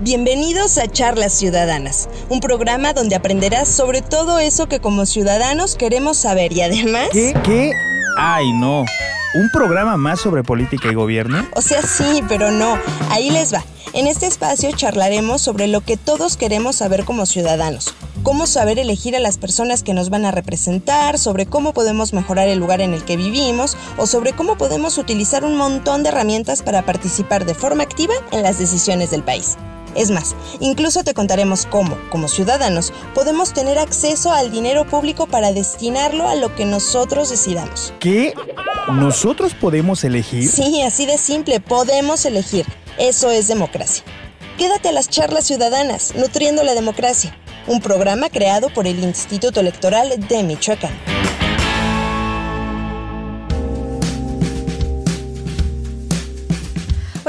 Bienvenidos a Charlas Ciudadanas, un programa donde aprenderás sobre todo eso que como ciudadanos queremos saber y además... ¿Qué? ¿Qué? ¡Ay, no! ¿Un programa más sobre política y gobierno? O sea, sí, pero no. Ahí les va. En este espacio charlaremos sobre lo que todos queremos saber como ciudadanos, cómo saber elegir a las personas que nos van a representar, sobre cómo podemos mejorar el lugar en el que vivimos o sobre cómo podemos utilizar un montón de herramientas para participar de forma activa en las decisiones del país. Es más, incluso te contaremos cómo, como ciudadanos, podemos tener acceso al dinero público para destinarlo a lo que nosotros decidamos. ¿Qué? ¿Nosotros podemos elegir? Sí, así de simple, podemos elegir. Eso es democracia. Quédate a las charlas ciudadanas, nutriendo la democracia, un programa creado por el Instituto Electoral de Michoacán.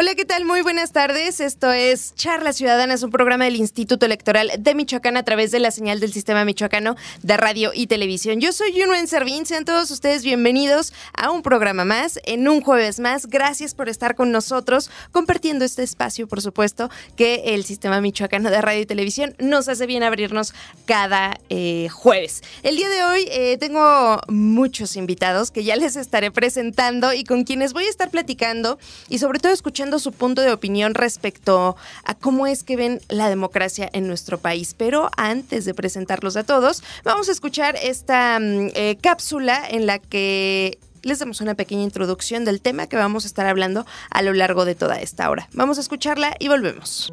Hola, ¿qué tal? Muy buenas tardes. Esto es Charla Ciudadana, es un programa del Instituto Electoral de Michoacán a través de la señal del sistema michoacano de radio y televisión. Yo soy en Servín, sean todos ustedes bienvenidos a un programa más, en un jueves más. Gracias por estar con nosotros, compartiendo este espacio, por supuesto, que el sistema michoacano de radio y televisión nos hace bien abrirnos cada eh, jueves. El día de hoy eh, tengo muchos invitados que ya les estaré presentando y con quienes voy a estar platicando y sobre todo escuchando su punto de opinión respecto a cómo es que ven la democracia en nuestro país. Pero antes de presentarlos a todos, vamos a escuchar esta mm, eh, cápsula en la que les damos una pequeña introducción del tema que vamos a estar hablando a lo largo de toda esta hora. Vamos a escucharla y volvemos.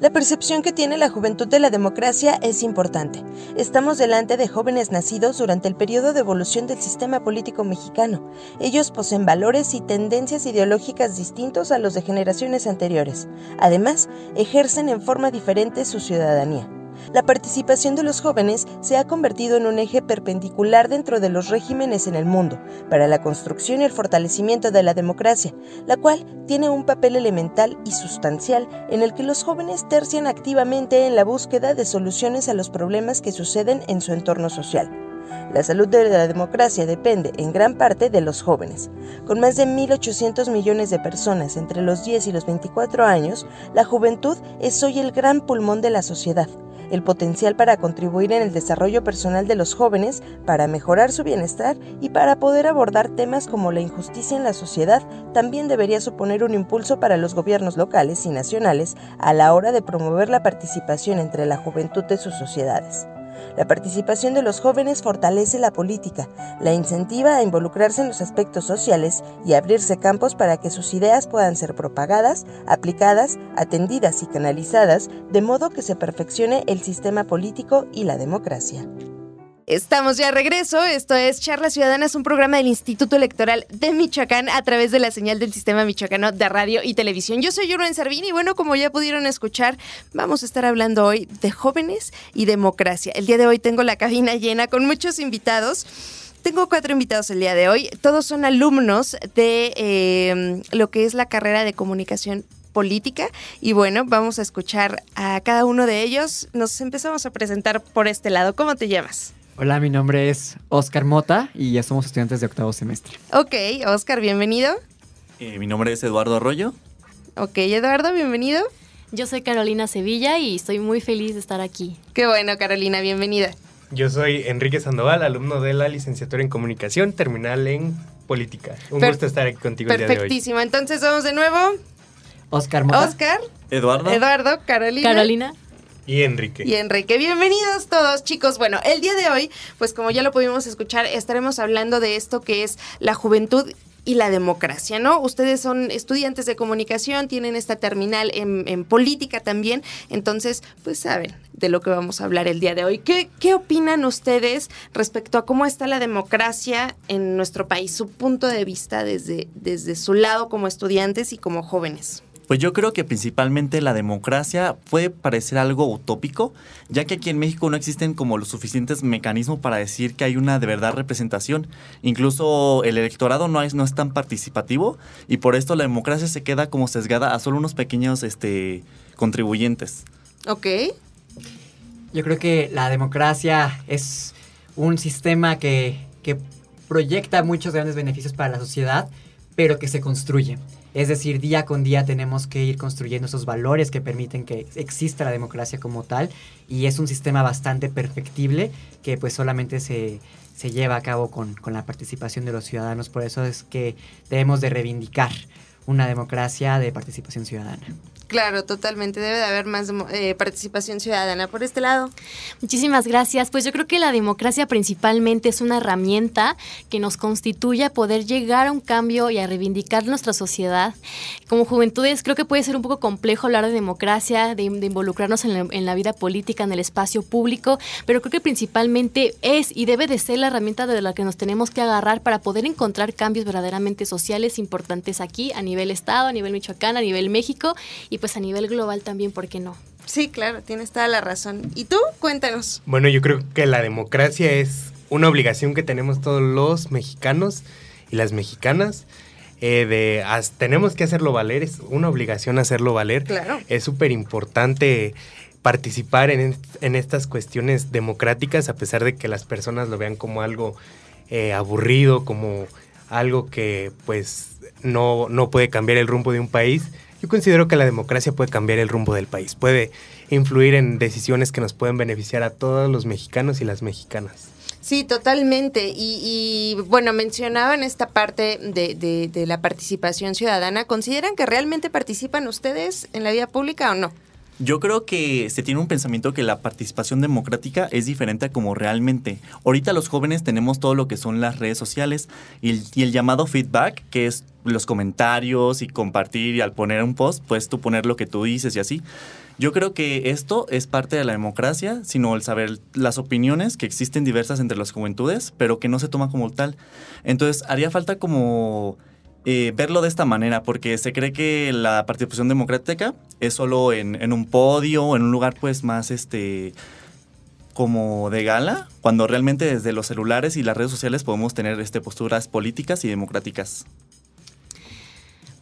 La percepción que tiene la juventud de la democracia es importante. Estamos delante de jóvenes nacidos durante el periodo de evolución del sistema político mexicano. Ellos poseen valores y tendencias ideológicas distintos a los de generaciones anteriores. Además, ejercen en forma diferente su ciudadanía. La participación de los jóvenes se ha convertido en un eje perpendicular dentro de los regímenes en el mundo para la construcción y el fortalecimiento de la democracia, la cual tiene un papel elemental y sustancial en el que los jóvenes tercian activamente en la búsqueda de soluciones a los problemas que suceden en su entorno social. La salud de la democracia depende en gran parte de los jóvenes. Con más de 1.800 millones de personas entre los 10 y los 24 años, la juventud es hoy el gran pulmón de la sociedad el potencial para contribuir en el desarrollo personal de los jóvenes, para mejorar su bienestar y para poder abordar temas como la injusticia en la sociedad, también debería suponer un impulso para los gobiernos locales y nacionales a la hora de promover la participación entre la juventud de sus sociedades. La participación de los jóvenes fortalece la política, la incentiva a involucrarse en los aspectos sociales y abrirse campos para que sus ideas puedan ser propagadas, aplicadas, atendidas y canalizadas, de modo que se perfeccione el sistema político y la democracia. Estamos ya a regreso. Esto es Charla Ciudadana, un programa del Instituto Electoral de Michoacán a través de la señal del Sistema Michoacano de Radio y Televisión. Yo soy Julen Servín y bueno, como ya pudieron escuchar, vamos a estar hablando hoy de jóvenes y democracia. El día de hoy tengo la cabina llena con muchos invitados. Tengo cuatro invitados el día de hoy. Todos son alumnos de eh, lo que es la carrera de comunicación política. Y bueno, vamos a escuchar a cada uno de ellos. Nos empezamos a presentar por este lado. ¿Cómo te llamas? Hola, mi nombre es Oscar Mota y ya somos estudiantes de octavo semestre. Ok, Oscar, bienvenido. Eh, mi nombre es Eduardo Arroyo. Ok, Eduardo, bienvenido. Yo soy Carolina Sevilla y estoy muy feliz de estar aquí. Qué bueno, Carolina, bienvenida. Yo soy Enrique Sandoval, alumno de la licenciatura en comunicación, terminal en política. Un gusto estar aquí contigo. El día de hoy. Perfectísimo, entonces vamos de nuevo. Oscar Mota. Oscar. Eduardo. Eduardo, Carolina. Carolina. Y Enrique. Y Enrique, bienvenidos todos chicos. Bueno, el día de hoy, pues como ya lo pudimos escuchar, estaremos hablando de esto que es la juventud y la democracia, ¿no? Ustedes son estudiantes de comunicación, tienen esta terminal en, política también, entonces, pues saben de lo que vamos a hablar el día de hoy. ¿Qué, ¿Qué opinan ustedes respecto a cómo está la democracia en nuestro país? Su punto de vista desde, desde su lado como estudiantes y como jóvenes. Pues yo creo que principalmente la democracia puede parecer algo utópico, ya que aquí en México no existen como los suficientes mecanismos para decir que hay una de verdad representación. Incluso el electorado no es, no es tan participativo y por esto la democracia se queda como sesgada a solo unos pequeños este, contribuyentes. Ok. Yo creo que la democracia es un sistema que proyecta muchos grandes beneficios para la sociedad, pero que se construye. Es decir, día con día tenemos que ir construyendo esos valores que permiten que exista la democracia como tal y es un sistema bastante perfectible que pues solamente se, lleva a cabo con, con la participación de los ciudadanos. Por eso es que debemos de reivindicar una democracia de participación ciudadana. Claro, totalmente. Debe de haber más eh, participación ciudadana por este lado. Muchísimas gracias. Pues yo creo que la democracia principalmente es una herramienta que nos constituye poder llegar a un cambio y a reivindicar nuestra sociedad. Como juventudes creo que puede ser un poco complejo hablar de democracia, de, involucrarnos en la, en la, vida política, en el espacio público, pero creo que principalmente es y debe de ser la herramienta de la que nos tenemos que agarrar para poder encontrar cambios verdaderamente sociales importantes aquí, a nivel Estado, a nivel Michoacán, a nivel México y pues a nivel global también, ¿por qué no? Sí, claro, tienes toda la razón. ¿Y tú? Cuéntanos. Bueno, yo creo que la democracia es una obligación que tenemos todos los mexicanos y las mexicanas. Eh, de tenemos que hacerlo valer, es una obligación hacerlo valer. Claro. Es súper importante participar en, estas cuestiones democráticas, a pesar de que las personas lo vean como algo eh, aburrido, como algo que pues no, no puede cambiar el rumbo de un país yo considero que la democracia puede cambiar el rumbo del país, puede influir en decisiones que nos pueden beneficiar a todos los mexicanos y las mexicanas. Sí, totalmente. Y, y bueno, mencionaban esta parte de la participación ciudadana. ¿Consideran que realmente participan ustedes en la vida pública o no? Yo creo que se tiene un pensamiento que la participación democrática es diferente a como realmente. Ahorita los jóvenes tenemos todo lo que son las redes sociales y el, llamado feedback, que es los comentarios y compartir y al poner un post, puedes tú poner lo que tú dices y así. Yo creo que esto es parte de la democracia, sino el saber las opiniones que existen diversas entre las juventudes, pero que no se toma como tal. Entonces, haría falta como eh, verlo de esta manera, porque se cree que la participación democrática es solo en, un podio, o en un lugar pues más este como de gala, cuando realmente desde los celulares y las redes sociales podemos tener este, posturas políticas y democráticas.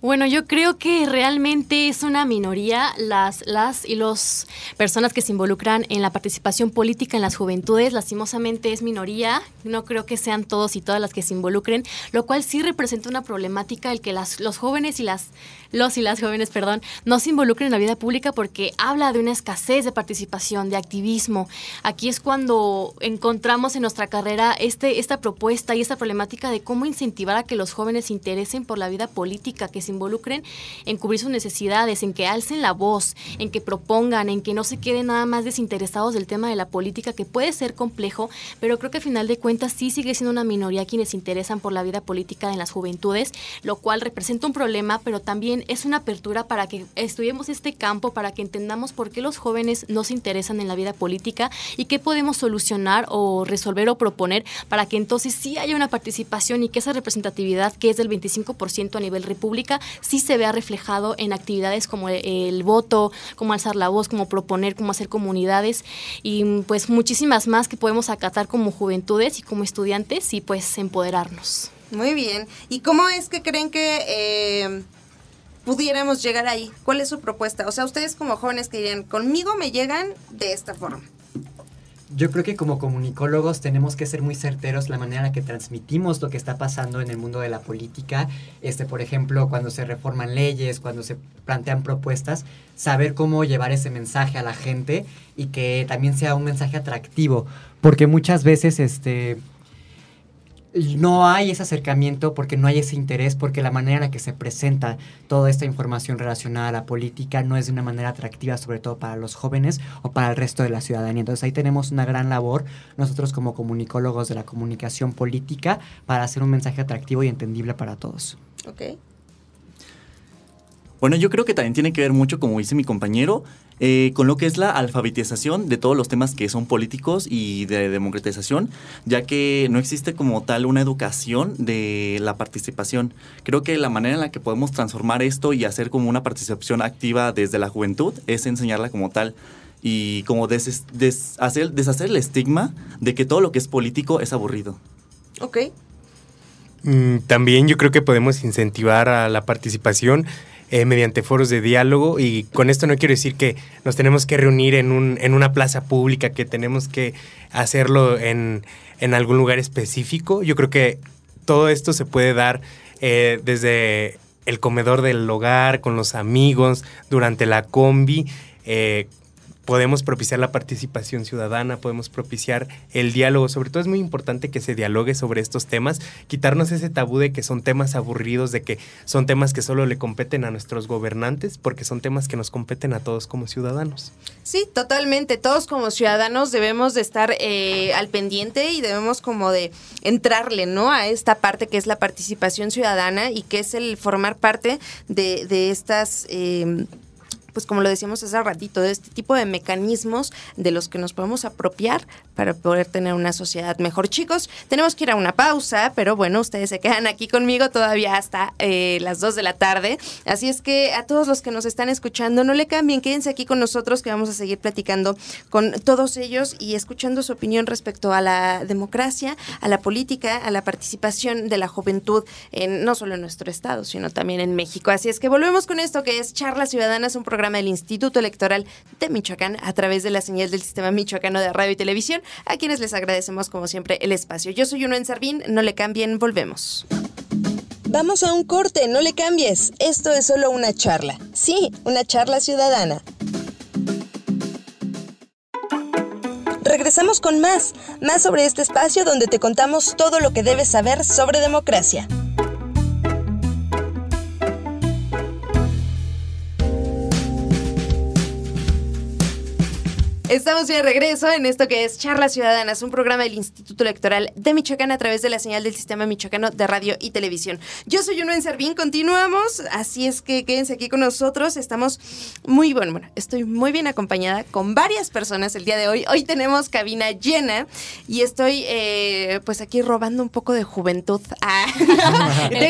Bueno, yo creo que realmente es una minoría las, las y los personas que se involucran en la participación política en las juventudes. Lastimosamente es minoría, no creo que sean todos y todas las que se involucren, lo cual sí representa una problemática el que las, los jóvenes y las, los y las jóvenes, perdón, no se involucren en la vida pública porque habla de una escasez de participación, de activismo. Aquí es cuando encontramos en nuestra carrera este, esta propuesta y esta problemática de cómo incentivar a que los jóvenes se interesen por la vida política, que se involucren en cubrir sus necesidades, en que alcen la voz, en que propongan, en que no se queden nada más desinteresados del tema de la política, que puede ser complejo, pero creo que al final de cuentas sí sigue siendo una minoría quienes se interesan por la vida política en las juventudes, lo cual representa un problema, pero también es una apertura para que estudiemos este campo, para que entendamos por qué los jóvenes no se interesan en la vida política y qué podemos solucionar o resolver o proponer para que entonces sí haya una participación y que esa representatividad, que es del 25% a nivel república, sí se vea reflejado en actividades como el, voto, como alzar la voz, como proponer, como hacer comunidades y pues muchísimas más que podemos acatar como juventudes y como estudiantes y pues empoderarnos. Muy bien. ¿Y cómo es que creen que eh, pudiéramos llegar ahí? ¿Cuál es su propuesta? O sea, ustedes como jóvenes que dirían, conmigo me llegan de esta forma. Yo creo que como comunicólogos tenemos que ser muy certeros la manera en la que transmitimos lo que está pasando en el mundo de la política. Este, por ejemplo, cuando se reforman leyes, cuando se plantean propuestas, saber cómo llevar ese mensaje a la gente y que también sea un mensaje atractivo, porque muchas veces este no hay ese acercamiento porque no hay ese interés, porque la manera en la que se presenta toda esta información relacionada a la política no es de una manera atractiva, sobre todo para los jóvenes o para el resto de la ciudadanía. Entonces ahí tenemos una gran labor nosotros como comunicólogos de la comunicación política para hacer un mensaje atractivo y entendible para todos. Ok. Bueno, yo creo que también tiene que ver mucho, como dice mi compañero, eh, con lo que es la alfabetización de todos los temas que son políticos y de democratización, ya que no existe como tal una educación de la participación. Creo que la manera en la que podemos transformar esto y hacer como una participación activa desde la juventud es enseñarla como tal y como hacer, deshacer el estigma de que todo lo que es político es aburrido. Ok. Mm, también yo creo que podemos incentivar a la participación eh, mediante foros de diálogo y con esto no quiero decir que nos tenemos que reunir en, un, en una plaza pública, que tenemos que hacerlo en, en algún lugar específico. Yo creo que todo esto se puede dar eh, desde el comedor del hogar, con los amigos, durante la combi. Eh, podemos propiciar la participación ciudadana, podemos propiciar el diálogo. Sobre todo es muy importante que se dialogue sobre estos temas, quitarnos ese tabú de que son temas aburridos, de que son temas que solo le competen a nuestros gobernantes, porque son temas que nos competen a todos como ciudadanos. Sí, totalmente. Todos como ciudadanos debemos de estar eh, al pendiente y debemos como de entrarle, ¿no? A esta parte que es la participación ciudadana y que es el formar parte de, de estas... Eh, pues como lo decíamos hace ratito, de este tipo de mecanismos de los que nos podemos apropiar para poder tener una sociedad mejor. Chicos, tenemos que ir a una pausa, pero bueno, ustedes se quedan aquí conmigo todavía hasta eh, las 2 de la tarde. Así es que a todos los que nos están escuchando, no le cambien, quédense aquí con nosotros que vamos a seguir platicando con todos ellos y escuchando su opinión respecto a la democracia, a la política, a la participación de la juventud, en, no solo en nuestro estado, sino también en México. Así es que volvemos con esto que es Charlas Ciudadanas, un programa del Instituto Electoral de Michoacán a través de la señal del Sistema Michoacano de Radio y Televisión, a quienes les agradecemos como siempre el espacio. Yo soy Uno en Sarvín, no le cambien, volvemos. Vamos a un corte, no le cambies. Esto es solo una charla. Sí, una charla ciudadana. Regresamos con más, más sobre este espacio donde te contamos todo lo que debes saber sobre democracia. Estamos de regreso en esto que es Charlas Ciudadanas, un programa del Instituto Electoral de Michoacán a través de la señal del Sistema Michoacano de Radio y Televisión. Yo soy en Servín, continuamos, así es que quédense aquí con nosotros. Estamos muy, bueno, estoy muy bien acompañada con varias personas el día de hoy. Hoy tenemos cabina llena y estoy eh, pues aquí robando un poco de juventud. de ah,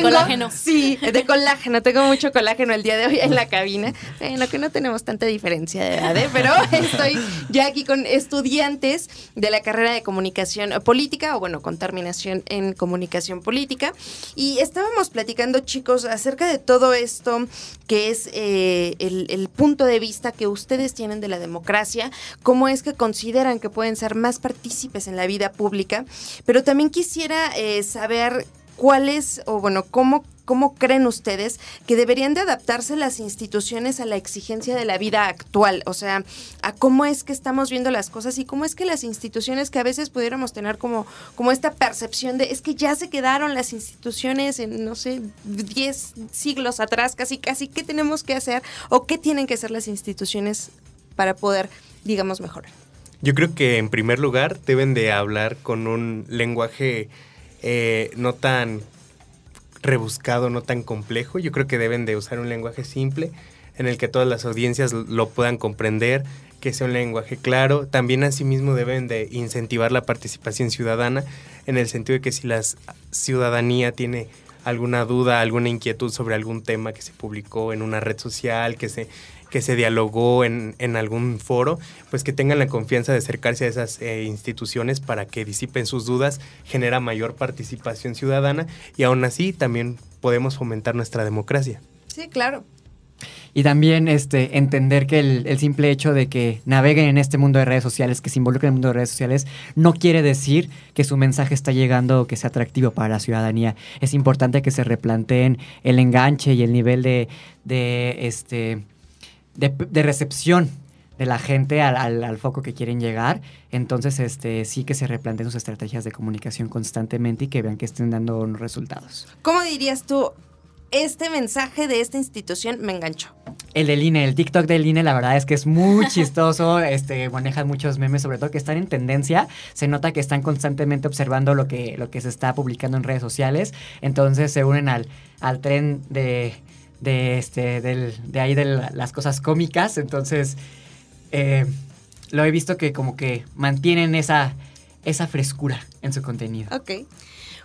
colágeno. Sí, de colágeno, tengo mucho colágeno el día de hoy en la cabina, en lo que no tenemos tanta diferencia de edad, ¿eh? pero estoy ya aquí con estudiantes de la carrera de comunicación política, o bueno, con terminación en comunicación política. Y estábamos platicando, chicos, acerca de todo esto que es eh, el, punto de vista que ustedes tienen de la democracia, cómo es que consideran que pueden ser más partícipes en la vida pública, pero también quisiera eh, saber saber es, o bueno, cómo ¿Cómo creen ustedes que deberían de adaptarse las instituciones a la exigencia de la vida actual? O sea, a cómo es que estamos viendo las cosas y cómo es que las instituciones que a veces pudiéramos tener como, como esta percepción de es que ya se quedaron las instituciones en, no sé, 10 siglos atrás, casi, casi, ¿qué tenemos que hacer o qué tienen que hacer las instituciones para poder, digamos, mejorar? Yo creo que en primer lugar deben de hablar con un lenguaje eh, no tan rebuscado, no tan complejo. Yo creo que deben de usar un lenguaje simple en el que todas las audiencias lo puedan comprender, que sea un lenguaje claro. También asimismo deben de incentivar la participación ciudadana en el sentido de que si la ciudadanía tiene alguna duda, alguna inquietud sobre algún tema que se publicó en una red social, que se que se dialogó en, algún foro, pues que tengan la confianza de acercarse a esas eh, instituciones para que disipen sus dudas, genera mayor participación ciudadana y aún así también podemos fomentar nuestra democracia. Sí, claro. Y también este, entender que el, simple hecho de que naveguen en este mundo de redes sociales, que se involucren en el mundo de redes sociales, no quiere decir que su mensaje está llegando o que sea atractivo para la ciudadanía. Es importante que se replanteen el enganche y el nivel de, de este, de, recepción de la gente al, foco que quieren llegar. Entonces, este, sí que se replanteen sus estrategias de comunicación constantemente y que vean que estén dando unos resultados. ¿Cómo dirías tú, este mensaje de esta institución me enganchó? El del INE, el TikTok del INE, la verdad es que es muy chistoso, este, maneja muchos memes, sobre todo que están en tendencia, se nota que están constantemente observando lo que, lo que se está publicando en redes sociales, entonces se unen al, al tren de de, este, del, de ahí de las cosas cómicas. Entonces, eh, lo he visto que como que mantienen esa, esa frescura en su contenido. Ok.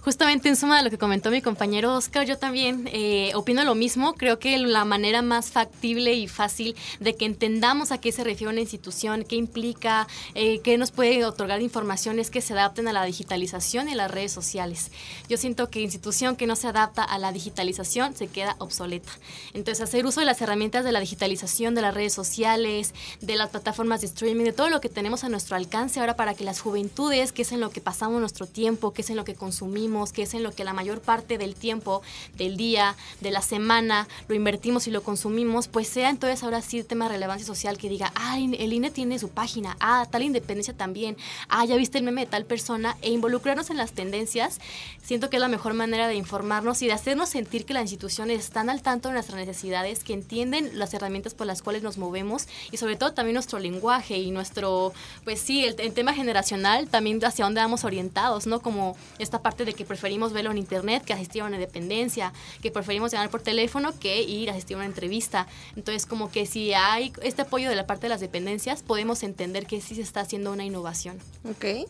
Justamente en suma de lo que comentó mi compañero Oscar, yo también eh, opino lo mismo. Creo que la manera más factible y fácil de que entendamos a qué se refiere una institución, qué implica, eh, qué nos puede otorgar información es que se adapten a la digitalización y las redes sociales. Yo siento que institución que no se adapta a la digitalización se queda obsoleta. Entonces, hacer uso de las herramientas de la digitalización, de las redes sociales, de las plataformas de streaming, de todo lo que tenemos a nuestro alcance ahora para que las juventudes, que es en lo que pasamos nuestro tiempo, qué es en lo que consumimos, qué es en lo que la mayor parte del tiempo, del día, de la semana, lo invertimos y lo consumimos, pues sea entonces ahora sí el tema de relevancia social que diga, ¡ay, el INE tiene su página, ah, tal independencia también, ah, ya viste el meme de tal persona, e involucrarnos en las tendencias, siento que es la mejor manera de informarnos y de hacernos sentir que las instituciones están al tanto de nuestras necesidades, que entienden las herramientas por las cuales nos movemos y sobre todo también nuestro lenguaje y nuestro, pues sí, el, tema generacional, también hacia dónde vamos orientarnos. ¿no? Como esta parte de que preferimos verlo en internet que asistir a una dependencia, que preferimos llamar por teléfono que ir a asistir a una entrevista. Entonces, como que si hay este apoyo de la parte de las dependencias, podemos entender que sí se está haciendo una innovación. Ok.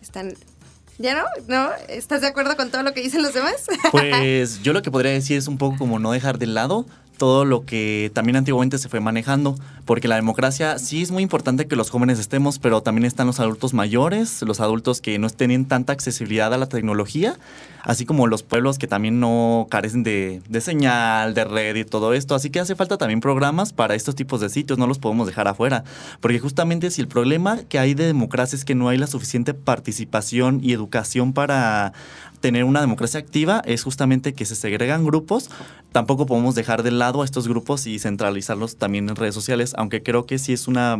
Están ¿Ya ¿No? ¿Estás de acuerdo con todo lo que dicen los demás? Pues yo lo que podría decir es un poco como no dejar de lado todo lo que también antiguamente se fue manejando, porque la democracia sí es muy importante que los jóvenes estemos, pero también están los adultos mayores, los adultos que no tienen tanta accesibilidad a la tecnología, así como los pueblos que también no carecen de, de señal, de red y todo esto, así que hace falta también programas para estos tipos de sitios, no los podemos dejar afuera, porque justamente si el problema que hay de democracia es que no hay la suficiente participación y educación para tener una democracia activa es justamente que se segregan grupos. Tampoco podemos dejar de lado a estos grupos y centralizarlos también en redes sociales, aunque creo que sí es una,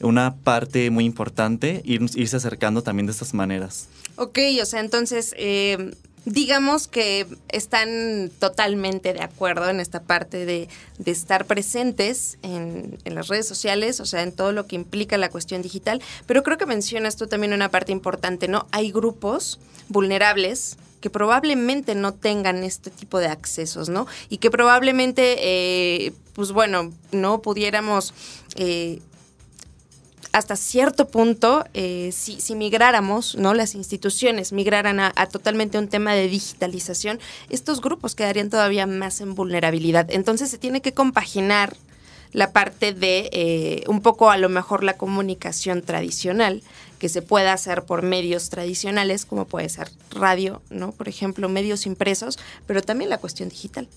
una parte muy importante ir, irse acercando también de estas maneras. Ok, o sea, entonces eh, digamos que están totalmente de acuerdo en esta parte de, de estar presentes en, en, las redes sociales, o sea, en todo lo que implica la cuestión digital. Pero creo que mencionas tú también una parte importante, ¿no? Hay grupos vulnerables que probablemente no tengan este tipo de accesos, ¿no? Y que probablemente, eh, pues bueno, no pudiéramos... Eh, hasta cierto punto, eh, si, migráramos, ¿no? Las instituciones migraran a, totalmente un tema de digitalización, estos grupos quedarían todavía más en vulnerabilidad. Entonces se tiene que compaginar la parte de eh, un poco a lo mejor la comunicación tradicional que se pueda hacer por medios tradicionales como puede ser radio, ¿no? Por ejemplo, medios impresos, pero también la cuestión digital.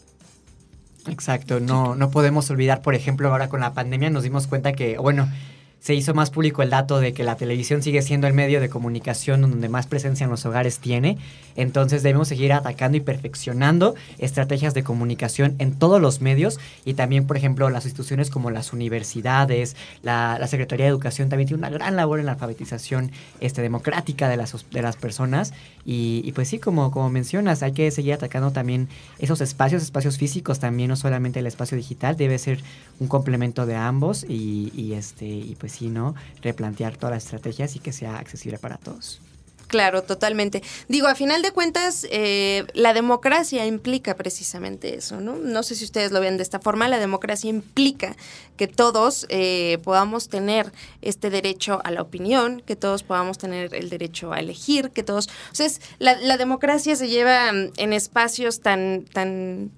Exacto, no no podemos olvidar, por ejemplo, ahora con la pandemia nos dimos cuenta que bueno, se hizo más público el dato de que la televisión sigue siendo el medio de comunicación donde más presencia en los hogares tiene. Entonces debemos seguir atacando y perfeccionando estrategias de comunicación en todos los medios y también, por ejemplo, las instituciones como las universidades, la, Secretaría de Educación también tiene una gran labor en la alfabetización este, democrática de las, de las personas. Y, pues sí, como, como mencionas, hay que seguir atacando también esos espacios, espacios físicos también, no solamente el espacio digital, debe ser un complemento de ambos y este, y pues sino replantear todas las estrategias y que sea accesible para todos. Claro, totalmente. Digo, a final de cuentas, eh, la democracia implica precisamente eso, ¿no? No sé si ustedes lo ven de esta forma, la democracia implica que todos eh, podamos tener este derecho a la opinión, que todos podamos tener el derecho a elegir, que todos... O sea, la, la, democracia se lleva en espacios tan, tan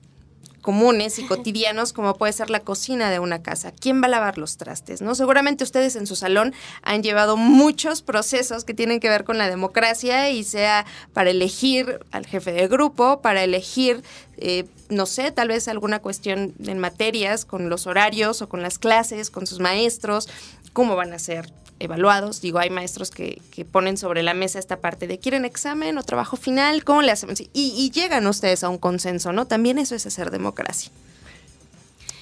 comunes y cotidianos como puede ser la cocina de una casa. ¿Quién va a lavar los trastes? ¿No? Seguramente ustedes en su salón han llevado muchos procesos que tienen que ver con la democracia y sea para elegir al jefe de grupo, para elegir eh, no sé, tal vez alguna cuestión en materias, con los horarios o con las clases, con sus maestros, cómo van a ser evaluados. Digo, hay maestros que, que, ponen sobre la mesa esta parte de quieren examen o trabajo final, ¿cómo le hacemos? Y, y llegan ustedes a un consenso, ¿no? También eso es hacer democracia.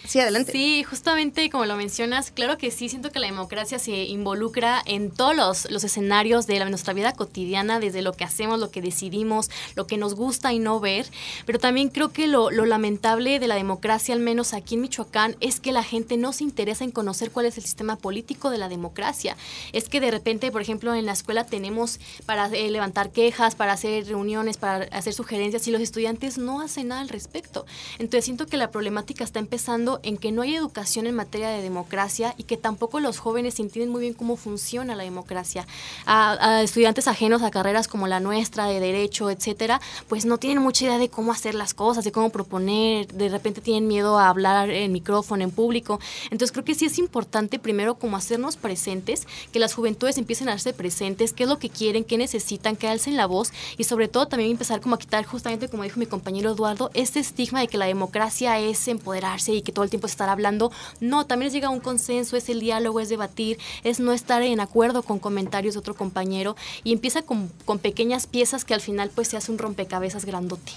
Sí, adelante. Sí, justamente como lo mencionas, claro que sí, siento que la democracia se involucra en todos los, escenarios de nuestra vida cotidiana, desde lo que hacemos, lo que decidimos, lo que nos gusta y no ver, pero también creo que lo, lamentable de la democracia, al menos aquí en Michoacán, es que la gente no se interesa en conocer cuál es el sistema político de la democracia. Es que de repente, por ejemplo, en la escuela tenemos para eh, levantar quejas, para hacer reuniones, para hacer sugerencias, y los estudiantes no hacen nada al respecto. Entonces siento que la problemática está empezando en que no hay educación en materia de democracia y que tampoco los jóvenes entienden muy bien cómo funciona la democracia. A, estudiantes ajenos a carreras como la nuestra, de derecho, etcétera, pues no tienen mucha idea de cómo hacer las cosas, de cómo proponer, de repente tienen miedo a hablar en micrófono, en público. Entonces creo que sí es importante primero como hacernos presentes, que las juventudes empiecen a hacerse presentes, qué es lo que quieren, qué necesitan, que alcen la voz y sobre todo también empezar como a quitar justamente, como dijo mi compañero Eduardo, este estigma de que la democracia es empoderarse y que todo el tiempo de estar hablando. No, también llega un consenso, es el diálogo, es debatir, es no estar en acuerdo con comentarios de otro compañero y empieza con, pequeñas piezas que al final pues se hace un rompecabezas grandote.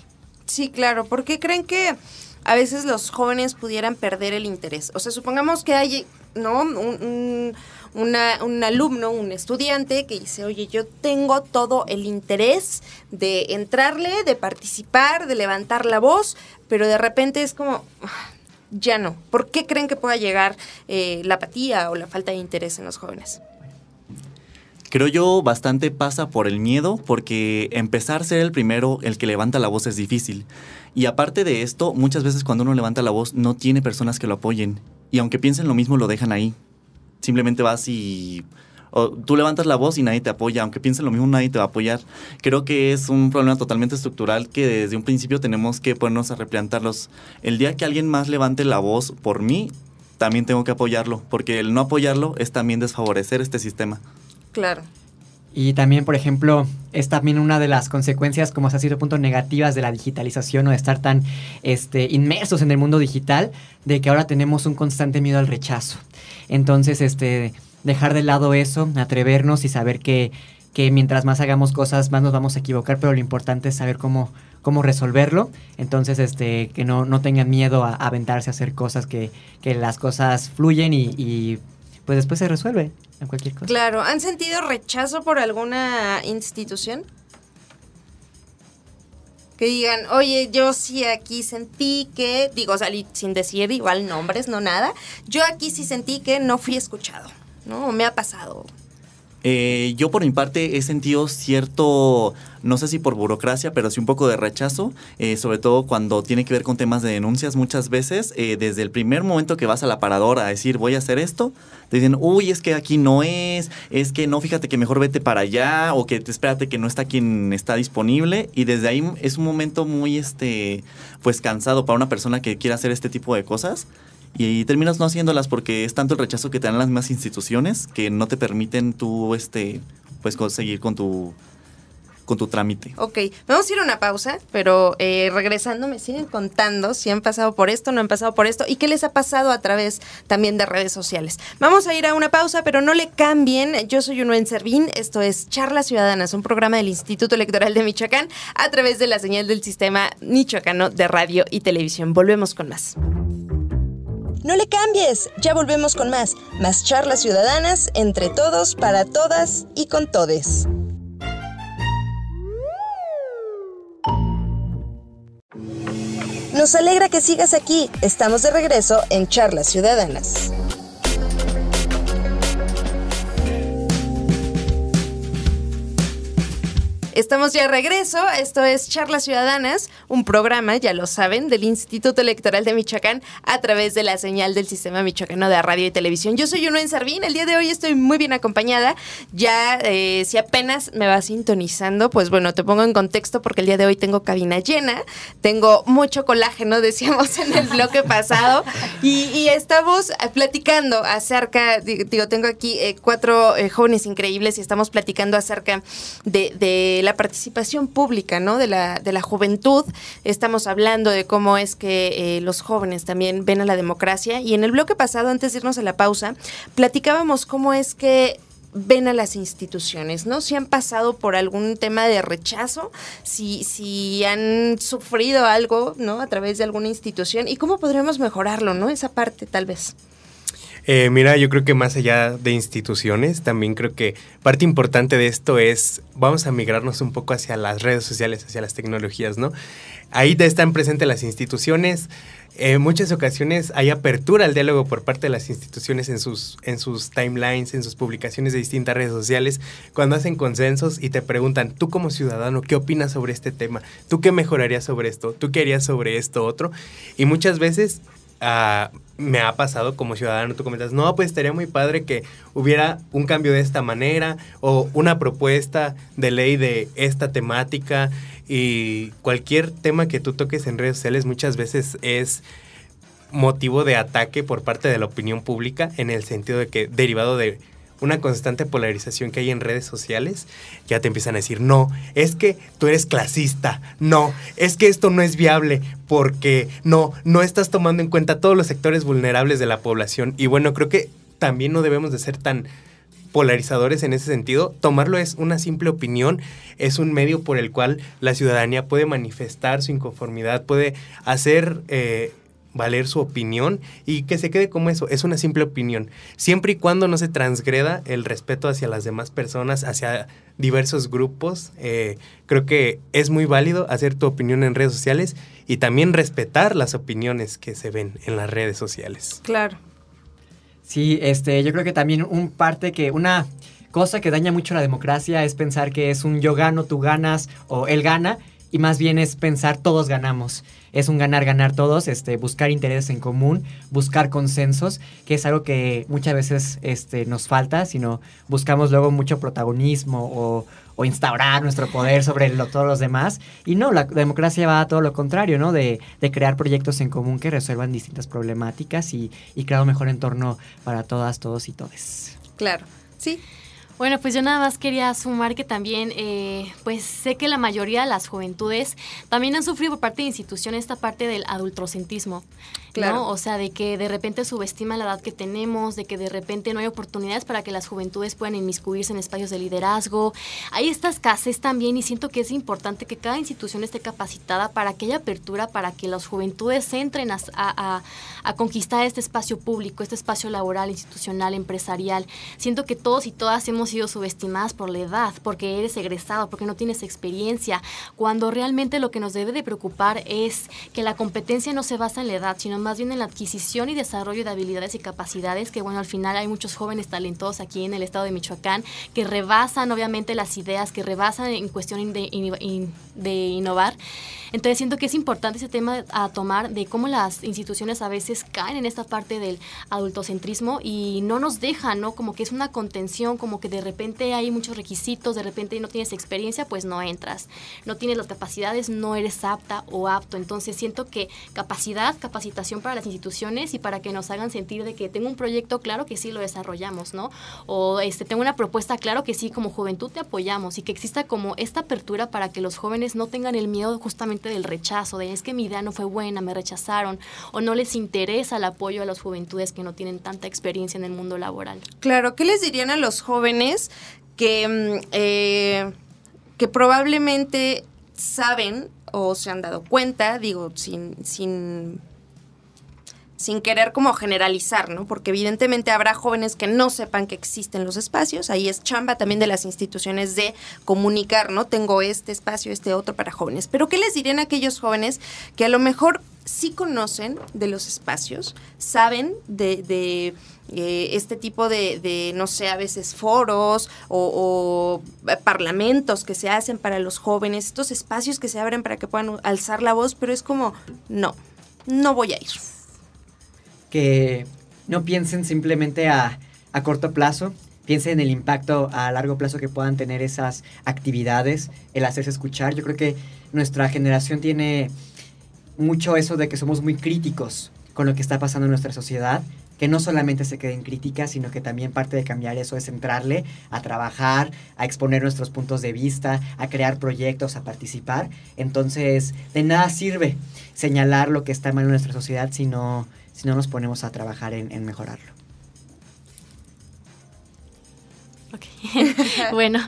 Sí, claro, porque creen que a veces los jóvenes pudieran perder el interés? O sea, supongamos que hay, ¿no? Un, un, alumno, un estudiante que dice, oye, yo tengo todo el interés de entrarle, de participar, de levantar la voz, pero de repente es como, ah, ya no? ¿Por qué creen que pueda llegar eh, la apatía o la falta de interés en los jóvenes? Creo yo bastante pasa por el miedo, porque empezar a ser el primero, el que levanta la voz, es difícil. Y aparte de esto, muchas veces cuando uno levanta la voz no tiene personas que lo apoyen. Y aunque piensen lo mismo, lo dejan ahí. Simplemente vas y o tú levantas la voz y nadie te apoya, aunque piense lo mismo, nadie te va a apoyar. Creo que es un problema totalmente estructural que desde un principio tenemos que ponernos a replantarlos. El día que alguien más levante la voz por mí, también tengo que apoyarlo, porque el no apoyarlo es también desfavorecer este sistema. Claro. Y también, por ejemplo, es también una de las consecuencias, como ha sido punto, negativas de la digitalización o de estar tan este, inmersos en el mundo digital, de que ahora tenemos un constante miedo al rechazo. Entonces, este, dejar de lado eso, atrevernos y saber que, mientras más hagamos cosas, más nos vamos a equivocar, pero lo importante es saber cómo, cómo resolverlo. Entonces, este, que no, no tengan miedo a, aventarse a hacer cosas, que, que las cosas fluyen y, pues después se resuelve en cualquier cosa. Claro, ¿han sentido rechazo por alguna institución? Que digan, oye, yo sí aquí sentí que, digo, salí sin decir igual nombres, no nada, yo aquí sí sentí que no fui escuchado. ¿no? Me ha pasado. Eh, yo por mi parte he sentido cierto, no sé si por burocracia, pero sí un poco de rechazo, eh, sobre todo cuando tiene que ver con temas de denuncias muchas veces, eh, desde el primer momento que vas a la paradora a decir voy a hacer esto, te dicen, uy, es que aquí no es, es que no, fíjate que mejor vete para allá o que espérate que no está quien está disponible y desde ahí es un momento muy, este, pues cansado para una persona que quiere hacer este tipo de cosas y terminas no haciéndolas porque es tanto el rechazo que te dan las mismas instituciones que no te permiten tú este pues conseguir con tu con tu trámite. Ok, vamos a ir a una pausa, pero eh, regresando me siguen contando si han pasado por esto, no han pasado por esto y qué les ha pasado a través también de redes sociales. Vamos a ir a una pausa, pero no le cambien. Yo soy Uno en Servín, esto es Charlas Ciudadanas, un programa del Instituto Electoral de Michoacán a través de la señal del sistema michoacano de radio y televisión. Volvemos con más. No le cambies, ya volvemos con más, más charlas ciudadanas entre todos, para todas y con todes. Nos alegra que sigas aquí, estamos de regreso en Charlas Ciudadanas. Estamos ya de regreso. Esto es Charlas Ciudadanas, un programa, ya lo saben, del Instituto Electoral de Michoacán a través de la señal del Sistema Michoacano de Radio y Televisión. Yo soy Uno Sarvín. El día de hoy estoy muy bien acompañada. Ya, eh, si apenas me va sintonizando, pues bueno, te pongo en contexto porque el día de hoy tengo cabina llena, tengo mucho colágeno, decíamos en el bloque pasado, y, estamos eh, platicando acerca, digo, tengo aquí eh, cuatro jóvenes increíbles y estamos platicando acerca de, de la participación pública, ¿no? De la, de la juventud. Estamos hablando de cómo es que eh, los jóvenes también ven a la democracia. Y en el bloque pasado, antes de irnos a la pausa, platicábamos cómo es que ven a las instituciones, ¿no? Si han pasado por algún tema de rechazo, si, si han sufrido algo, ¿no? A través de alguna institución y cómo podríamos mejorarlo, ¿no? Esa parte, tal vez. Eh, mira, yo creo que más allá de instituciones, también creo que parte importante de esto es, vamos a migrarnos un poco hacia las redes sociales, hacia las tecnologías, ¿no? Ahí están presentes las instituciones. En muchas ocasiones hay apertura al diálogo por parte de las instituciones en sus, en sus timelines, en sus publicaciones de distintas redes sociales, cuando hacen consensos y te preguntan, tú como ciudadano, ¿qué opinas sobre este tema? ¿Tú qué mejorarías sobre esto? ¿Tú qué harías sobre esto otro? Y muchas veces me ha pasado como ciudadano, tú comentas, no, pues estaría muy padre que hubiera un cambio de esta manera o una propuesta de ley de esta temática y cualquier tema que tú toques en redes sociales muchas veces es motivo de ataque por parte de la opinión pública en el sentido de que derivado de una constante polarización que hay en redes sociales, ya te empiezan a decir, no, es que tú eres clasista, no, es que esto no es viable, porque no, no estás tomando en cuenta todos los sectores vulnerables de la población. Y bueno, creo que también no debemos de ser tan polarizadores en ese sentido. Tomarlo es una simple opinión, es un medio por el cual la ciudadanía puede manifestar su inconformidad, puede hacer... Eh, valer su opinión y que se quede como eso, es una simple opinión, siempre y cuando no se transgreda el respeto hacia las demás personas, hacia diversos grupos, eh, creo que es muy válido hacer tu opinión en redes sociales y también respetar las opiniones que se ven en las redes sociales. Claro. Sí, este, yo creo que también un parte que una cosa que daña mucho la democracia es pensar que es un yo gano, tú ganas o él gana y más bien es pensar todos ganamos es un ganar-ganar todos, este, buscar intereses en común, buscar consensos, que es algo que muchas veces este, nos falta, sino buscamos luego mucho protagonismo o, instaurar nuestro poder sobre todos los demás. Y no, la democracia va a todo lo contrario, ¿no? De, crear proyectos en común que resuelvan distintas problemáticas y, y crear un mejor entorno para todas, todos y todes. Claro, sí. Bueno, pues yo nada más quería sumar que también, eh, pues sé que la mayoría de las juventudes también han sufrido por parte de instituciones esta parte del adultrocentismo. ¿no? O sea, de que de repente subestima la edad que tenemos, de que de repente no hay oportunidades para que las juventudes puedan inmiscuirse en espacios de liderazgo. Hay esta escasez también y siento que es importante que cada institución esté capacitada para que haya apertura, para que las juventudes entren a, conquistar este espacio público, este espacio laboral, institucional, empresarial. Siento que todos y todas hemos sido subestimadas por la edad, porque eres egresado, porque no tienes experiencia, cuando realmente lo que nos debe de preocupar es que la competencia no se basa en la edad, sino más bien en la adquisición y desarrollo de habilidades y capacidades, que bueno, al final hay muchos jóvenes talentosos aquí en el estado de Michoacán que rebasan obviamente las ideas, que rebasan en cuestión de, innovar. Entonces siento que es importante ese tema a tomar de cómo las instituciones a veces caen en esta parte del adultocentrismo y no nos dejan, ¿no? Como que es una contención, como que de repente hay muchos requisitos, de repente no tienes experiencia, pues no entras. No tienes las capacidades, no eres apta o apto. Entonces siento que capacidad, capacitación, para las instituciones y para que nos hagan sentir de que tengo un proyecto claro que sí lo desarrollamos, ¿no? O este, tengo una propuesta claro que sí, como juventud te apoyamos y que exista como esta apertura para que los jóvenes no tengan el miedo justamente del rechazo, de es que mi idea no fue buena, me rechazaron o no les interesa el apoyo a las juventudes que no tienen tanta experiencia en el mundo laboral. Claro, ¿qué les dirían a los jóvenes que, mm, eh, que probablemente saben o se han dado cuenta, digo, sin, sin sin querer como generalizar, ¿no? Porque evidentemente habrá jóvenes que no sepan que existen los espacios, ahí es chamba también de las instituciones de comunicar, ¿no? Tengo este espacio, este otro para jóvenes. Pero ¿qué les dirían a aquellos jóvenes que a lo mejor sí conocen de los espacios, saben de, eh, este tipo de, no sé, a veces foros o, parlamentos que se hacen para los jóvenes, estos espacios que se abren para que puedan alzar la voz, pero es como, no, no voy a ir que no piensen simplemente a, corto plazo, piensen en el impacto a largo plazo que puedan tener esas actividades, el hacerse escuchar. Yo creo que nuestra generación tiene mucho eso de que somos muy críticos con lo que está pasando en nuestra sociedad, que no solamente se queden críticas, sino que también parte de cambiar eso es centrarle a trabajar, a exponer nuestros puntos de vista, a crear proyectos, a participar. Entonces, de nada sirve señalar lo que está mal en nuestra sociedad si no si no nos ponemos a trabajar en, mejorarlo. Ok. bueno,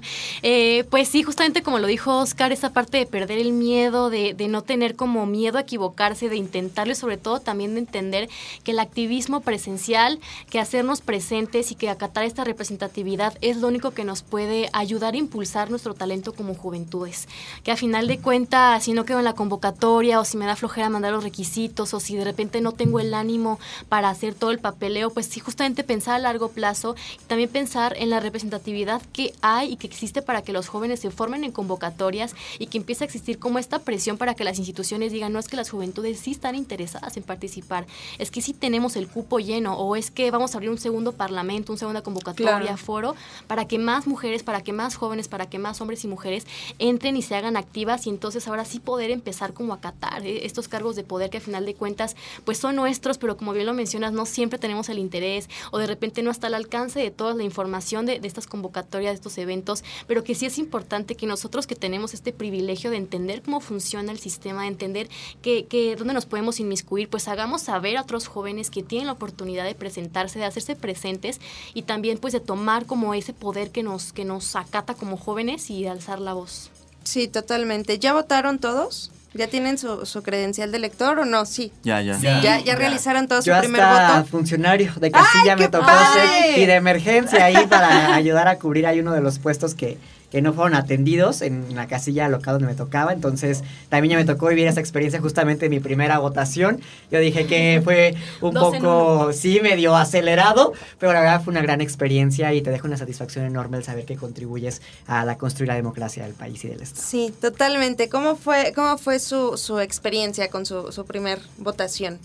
eh, pues sí, justamente como lo dijo Oscar, esa parte de perder el miedo, de, de no tener como miedo a equivocarse, de intentarlo sobre todo también de entender que el activismo presencial, que hacernos presentes y que acatar esta representatividad es lo único que nos puede ayudar a impulsar nuestro talento como juventudes. Que a final de cuentas, si no quedo en la convocatoria o si me da flojera mandar los requisitos o si de repente no tengo el ánimo para hacer todo el papeleo, pues sí, justamente pensar a largo plazo y también pensar en la representatividad que hay y que existe para que los jóvenes se formen en convocatorias y que empiece a existir como esta presión para que las instituciones digan, no es que las juventudes sí están interesadas en participar, es que sí tenemos el cupo lleno o es que vamos a abrir un segundo parlamento, un segunda convocatoria, foro, para que más mujeres, para que más jóvenes, para que más hombres y mujeres entren y se hagan activas y entonces ahora sí poder empezar como a acatar eh, estos cargos de poder que al final de cuentas pues son nuestros, pero como bien lo mencionas, no siempre tenemos el interés o de repente no está al alcance de toda la información de, de estas convocatorias de estos eventos, pero que sí es importante que nosotros que tenemos este privilegio de entender cómo funciona el sistema, de entender que, que dónde nos podemos inmiscuir, pues hagamos saber a otros jóvenes que tienen la oportunidad de presentarse, de hacerse presentes y también pues de tomar como ese poder que nos, que nos acata como jóvenes y de alzar la voz. Sí, totalmente. ¿Ya votaron todos? ¿Ya tienen su, credencial de lector o no? Sí. Ya, ya. ya, ya, realizaron todo su primer funcionario de casilla me tocó ser, y de emergencia ahí para ayudar a cubrir ahí uno de los puestos que que no fueron atendidos en la casilla local donde me tocaba. Entonces, también ya me tocó vivir esa experiencia justamente en mi primera votación. Yo dije que fue un poco, sí, medio acelerado, pero la verdad fue una gran experiencia y te dejo una satisfacción enorme el saber que contribuyes a la construir la democracia del país y del Estado. Sí, totalmente. ¿Cómo fue, cómo fue su, experiencia con su, su primer votación?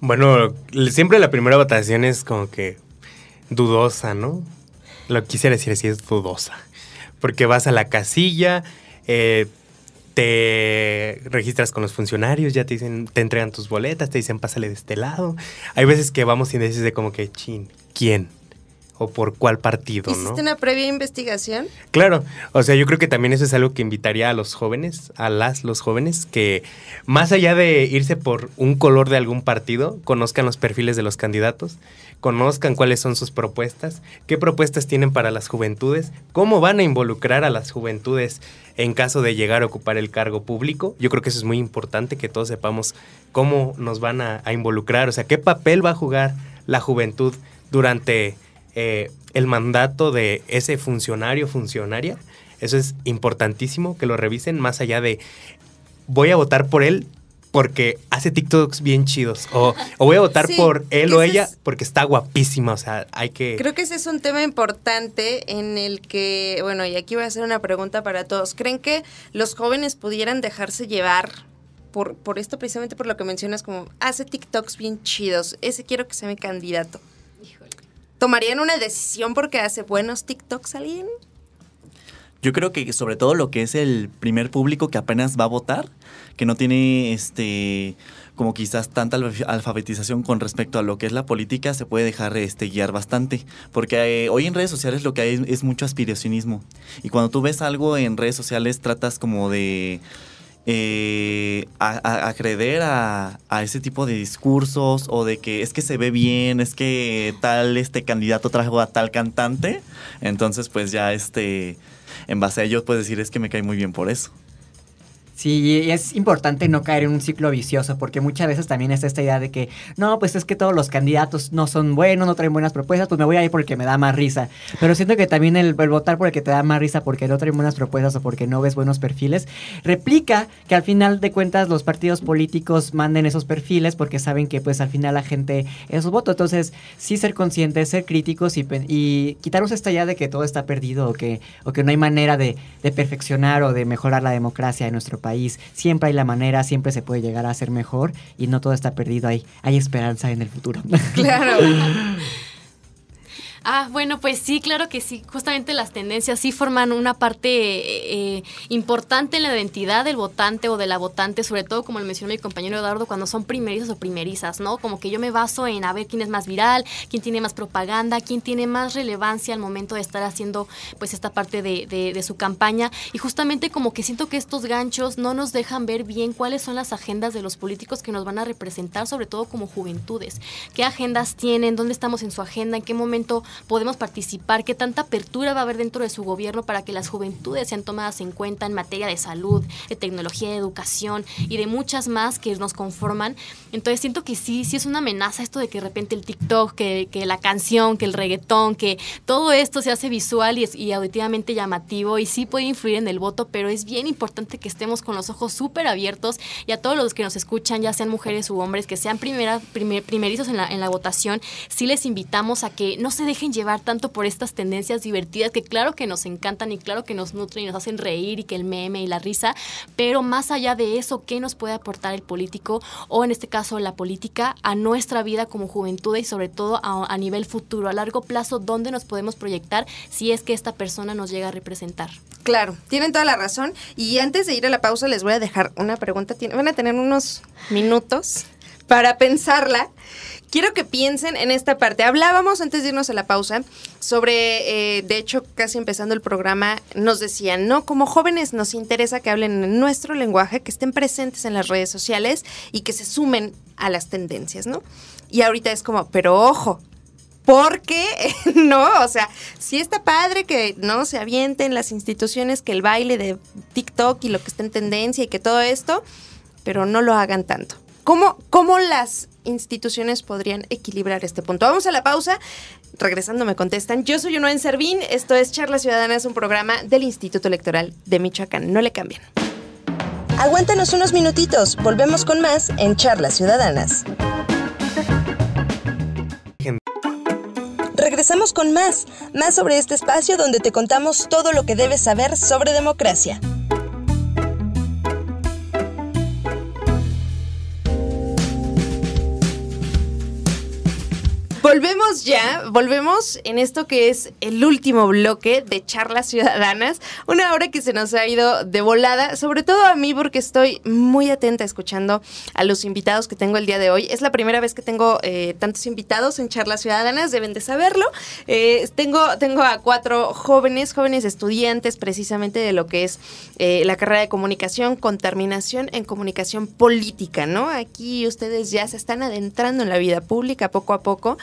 Bueno, siempre la primera votación es como que dudosa, ¿no? Lo quise decir así, es dudosa porque vas a la casilla, eh, te registras con los funcionarios, ya te dicen, te entregan tus boletas, te dicen pásale de este lado. Hay veces que vamos sin de como que, chin, ¿quién? por cuál partido. ¿Hiciste una previa investigación? Claro, o sea, yo creo que también eso es algo que invitaría a los jóvenes, a las, los jóvenes, que más allá de irse por un color de algún partido, conozcan los perfiles de los candidatos, conozcan cuáles son sus propuestas, qué propuestas tienen para las juventudes, cómo van a involucrar a las juventudes en caso de llegar a ocupar el cargo público. Yo creo que eso es muy importante, que todos sepamos cómo nos van a involucrar, o sea, qué papel va a jugar la juventud durante eh, el mandato de ese funcionario, funcionaria. Eso es importantísimo que lo revisen más allá de voy a votar por él porque hace TikToks bien chidos. O, voy a votar por él o ella porque está guapísima. O sea, hay que. Creo que ese es un tema importante en el que, bueno, y aquí voy a hacer una pregunta para todos. ¿Creen que los jóvenes pudieran dejarse llevar por, por esto, precisamente por lo que mencionas, como hace TikToks bien chidos? Ese quiero que sea mi candidato. ¿Tomarían una decisión porque hace buenos TikToks alguien? Yo creo que sobre todo lo que es el primer público que apenas va a votar, que no tiene este como quizás tanta alfabetización con respecto a lo que es la política, se puede dejar este, guiar bastante. Porque eh, hoy en redes sociales lo que hay es mucho aspiracionismo. Y cuando tú ves algo en redes sociales, tratas como de eh, a, a, a, ese tipo de discursos o de que es que se ve bien, es que tal este candidato trajo a tal cantante, entonces pues ya este, en base a ello puedes decir es que me cae muy bien por eso. Sí, es importante no caer en un ciclo vicioso, porque muchas veces también está esta idea de que, no, pues es que todos los candidatos no son buenos, no traen buenas propuestas, pues me voy a ir porque me da más risa. Pero siento que también el, votar por el que te da más risa porque no traen buenas propuestas o porque no ves buenos perfiles, replica que al final de cuentas los partidos políticos manden esos perfiles porque saben que pues al final la gente es su voto. Entonces, sí ser conscientes, ser críticos y, quitaros quitarnos esta idea de que todo está perdido o que, o que no hay manera de, de perfeccionar o de mejorar la democracia en nuestro país país. Siempre hay la manera, siempre se puede llegar a ser mejor y no todo está perdido ahí. Hay esperanza en el futuro. Claro. Ah, bueno, pues sí, claro que sí. Justamente las tendencias sí forman una parte eh, eh, importante en la identidad del votante o de la votante, sobre todo como lo mencionó mi compañero Eduardo, cuando son primerizas o primerizas, ¿no? Como que yo me baso en a ver quién es más viral, quién tiene más propaganda, quién tiene más relevancia al momento de estar haciendo pues esta parte de, de su campaña. Y justamente como que siento que estos ganchos no nos dejan ver bien cuáles son las agendas de los políticos que nos van a representar, sobre todo como juventudes. ¿Qué agendas tienen? ¿Dónde estamos en su agenda? ¿En qué momento? podemos participar, qué tanta apertura va a haber dentro de su gobierno para que las juventudes sean tomadas en cuenta en materia de salud, de tecnología, de educación y de muchas más que nos conforman. Entonces siento que sí, sí es una amenaza esto de que de repente el TikTok, que, que la canción, que el reggaetón, que todo esto se hace visual y, es, auditivamente llamativo y sí puede influir en el voto, pero es bien importante que estemos con los ojos súper abiertos y a todos los que nos escuchan, ya sean mujeres u hombres, que sean primer, primerizos en la, en la votación, sí les invitamos a que no se dejen llevar tanto por estas tendencias divertidas que claro que nos encantan y claro que nos nutren y nos hacen reír y que el meme y la risa, pero más allá de eso, ¿qué nos puede aportar el político o en este caso la política a nuestra vida como juventud y sobre todo a, a nivel futuro, a largo plazo, dónde nos podemos proyectar si es que esta persona nos llega a representar? Claro, tienen toda la razón y antes de ir a la pausa les voy a dejar una pregunta, van a tener unos minutos para pensarla, quiero que piensen en esta parte. Hablábamos antes de irnos a la pausa sobre, eh, de hecho, casi empezando el programa, nos decían, ¿no? Como jóvenes nos interesa que hablen en nuestro lenguaje, que estén presentes en las redes sociales y que se sumen a las tendencias, ¿no? Y ahorita es como, pero ojo, porque no, o sea, sí está padre que no se avienten las instituciones que el baile de TikTok y lo que está en tendencia y que todo esto, pero no lo hagan tanto. ¿Cómo, las instituciones podrían equilibrar este punto? Vamos a la pausa. Regresando me contestan. Yo soy en Servín. Esto es Charlas Ciudadanas un programa del Instituto Electoral de Michoacán. No le cambien. Aguántanos unos minutitos. Volvemos con más en Charlas Ciudadanas. Regresamos con más, más sobre este espacio donde te contamos todo lo que debes saber sobre democracia. volvemos ya, volvemos en esto que es el último bloque de charlas ciudadanas, una hora que se nos ha ido de volada, sobre todo a mí porque estoy muy atenta escuchando a los invitados que tengo el día de hoy. Es la primera vez que tengo eh, tantos invitados en charlas ciudadanas, deben de saberlo. Eh, tengo, tengo a cuatro jóvenes, jóvenes estudiantes precisamente de lo que es eh, la carrera de comunicación con terminación en comunicación política, ¿no? Aquí ustedes ya se están adentrando en la vida pública poco a poco